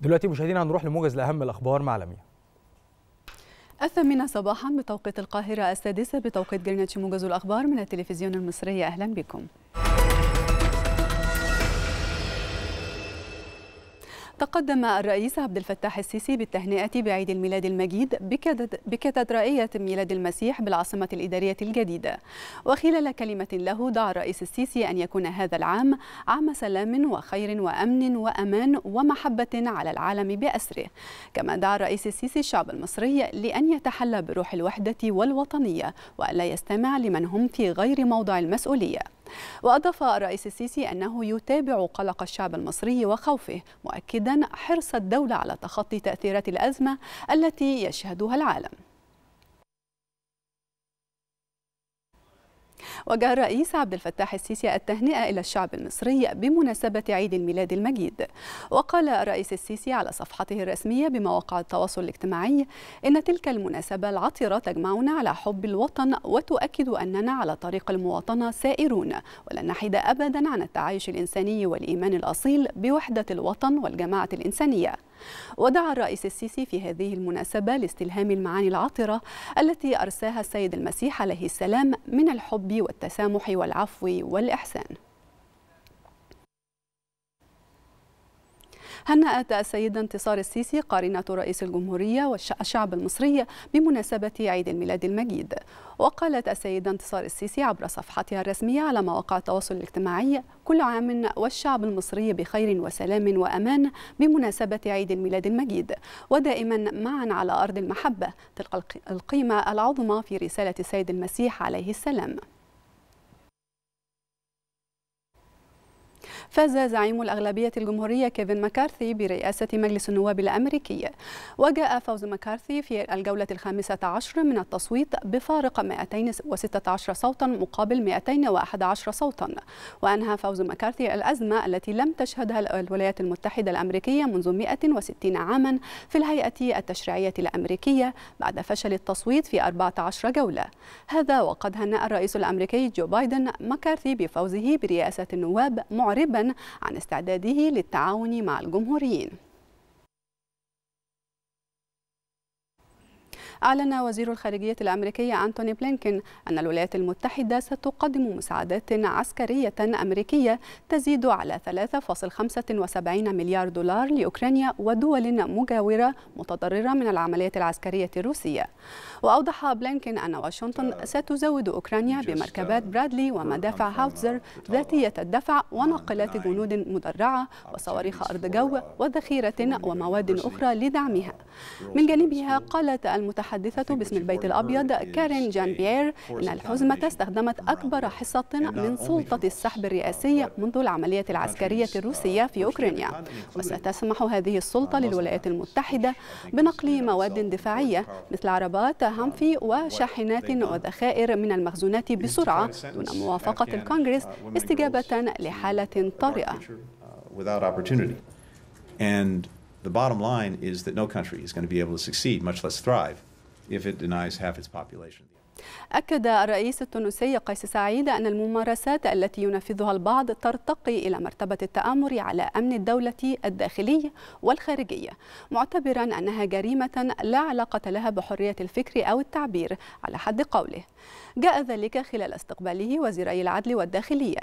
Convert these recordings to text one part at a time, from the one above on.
دلوقتي مشاهدينا هنروح لموجز لاهم الاخبار مع لميا الثامنة صباحا بتوقيت القاهرة السادسة بتوقيت جرينتش موجز الأخبار من التلفزيون المصري أهلا بكم تقدم الرئيس عبد الفتاح السيسي بالتهنئة بعيد الميلاد المجيد بكاتدرائية ميلاد المسيح بالعاصمة الإدارية الجديدة وخلال كلمة له دعا الرئيس السيسي أن يكون هذا العام عام سلام وخير وأمن وأمان ومحبة على العالم بأسره كما دعا الرئيس السيسي الشعب المصري لأن يتحلى بروح الوحدة والوطنية وألا يستمع لمن هم في غير موضع المسؤولية وأضاف الرئيس السيسي أنه يتابع قلق الشعب المصري وخوفه مؤكدا حرص الدولة على تخطي تأثيرات الأزمة التي يشهدها العالم وجه الرئيس عبد الفتاح السيسي التهنئة إلى الشعب المصري بمناسبة عيد الميلاد المجيد وقال الرئيس السيسي على صفحته الرسمية بمواقع التواصل الاجتماعي إن تلك المناسبة العطرة تجمعنا على حب الوطن وتؤكد أننا على طريق المواطنة سائرون ولن نحد أبدا عن التعايش الإنساني والإيمان الأصيل بوحدة الوطن والجماعة الإنسانية ودعا الرئيس السيسي في هذه المناسبة لاستلهام المعاني العطرة التي أرساها السيد المسيح عليه السلام من الحب والتسامح والعفو والإحسان هنأت السيدة انتصار السيسي قارنة رئيس الجمهورية والشعب المصري بمناسبة عيد الميلاد المجيد وقالت السيدة انتصار السيسي عبر صفحتها الرسمية على مواقع التواصل الاجتماعي كل عام والشعب المصري بخير وسلام وأمان بمناسبة عيد الميلاد المجيد ودائما معا على أرض المحبة تلك القيمة العظمى في رسالة السيد المسيح عليه السلام فاز زعيم الأغلبية الجمهورية كيفن مكارثي برئاسة مجلس النواب الأمريكي وجاء فوز مكارثي في الجولة الخامسة عشر من التصويت بفارق 216 صوتا مقابل 211 صوتا وأنهى فوز مكارثي الأزمة التي لم تشهدها الولايات المتحدة الأمريكية منذ 160 عاما في الهيئة التشريعية الأمريكية بعد فشل التصويت في 14 جولة هذا وقد هنأ الرئيس الأمريكي جو بايدن مكارثي بفوزه برئاسة النواب معربا عن استعداده للتعاون مع الجمهوريين أعلن وزير الخارجية الأمريكية أنتوني بلينكين أن الولايات المتحدة ستقدم مساعدات عسكرية أمريكية تزيد على 3.75 مليار دولار لأوكرانيا ودول مجاورة متضررة من العمليات العسكرية الروسية وأوضح بلينكين أن واشنطن آه، ستزود أوكرانيا بمركبات آه، برادلي ومدافع هاوتزر ذاتية الدفع وناقلات جنود مدرعة وصواريخ أرض جو uh, وذخيرة ومواد أخرى لدعمها من جانبها قالت المتحدث المتحدثة باسم البيت الأبيض كارين جان بيير أن الحزمة استخدمت أكبر حصة من سلطة السحب الرئاسي منذ العملية العسكرية الروسية في أوكرانيا وستسمح هذه السلطة للولايات المتحدة بنقل مواد دفاعية مثل عربات هامفي وشاحنات وذخائر من المخزونات بسرعة دون موافقة الكونغرس uh, استجابة لحالة طارئة uh, And the bottom line is that no country is going to be able to succeed, much less thrive, if it denies half its population. أكد الرئيس التونسي قيس سعيد أن الممارسات التي ينفذها البعض ترتقي إلى مرتبة التآمر على أمن الدولة الداخلي والخارجي معتبرا أنها جريمة لا علاقة لها بحرية الفكر أو التعبير على حد قوله جاء ذلك خلال استقباله وزيري العدل والداخلية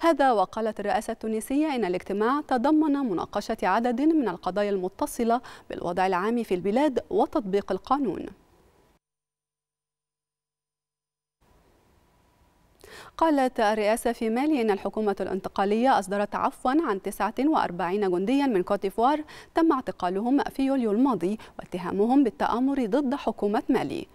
هذا وقالت الرئاسة التونسية إن الاجتماع تضمن مناقشة عدد من القضايا المتصلة بالوضع العام في البلاد وتطبيق القانون قالت الرئاسة في مالي أن الحكومة الانتقالية أصدرت عفوا عن 49 جنديا من كوت ديفوار تم اعتقالهم في يوليو الماضي واتهامهم بالتآمر ضد حكومة مالي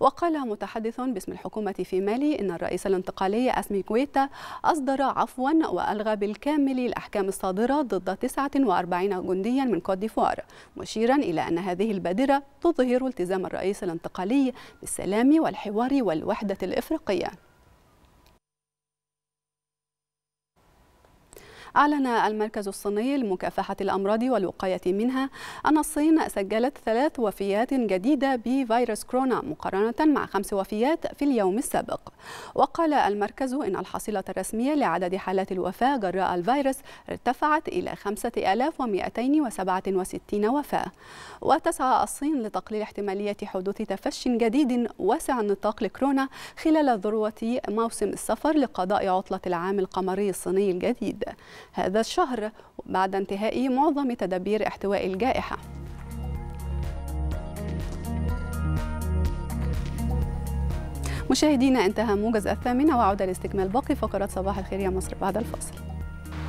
وقال متحدث باسم الحكومة في مالي أن الرئيس الانتقالي أسمي كويتا أصدر عفوا وألغى بالكامل الأحكام الصادرة ضد 49 جنديا من كوت ديفوار مشيرا إلى أن هذه البادرة تظهر التزام الرئيس الانتقالي بالسلام والحوار والوحدة الإفريقية أعلن المركز الصيني لمكافحة الأمراض والوقاية منها أن الصين سجلت ثلاث وفيات جديدة بفيروس كورونا مقارنة مع خمس وفيات في اليوم السابق وقال المركز إن الحصيلة الرسمية لعدد حالات الوفاة جراء الفيروس ارتفعت إلى 5267 وفاة وتسعى الصين لتقليل احتمالية حدوث تفش جديد واسع النطاق لكورونا خلال ذروة موسم السفر لقضاء عطلة العام القمري الصيني الجديد هذا الشهر بعد انتهاء معظم تدابير احتواء الجائحة مشاهدينا انتهى موجز الثامنة وعودة لاستكمال باقي فقرات صباح الخير يا مصر بعد الفاصل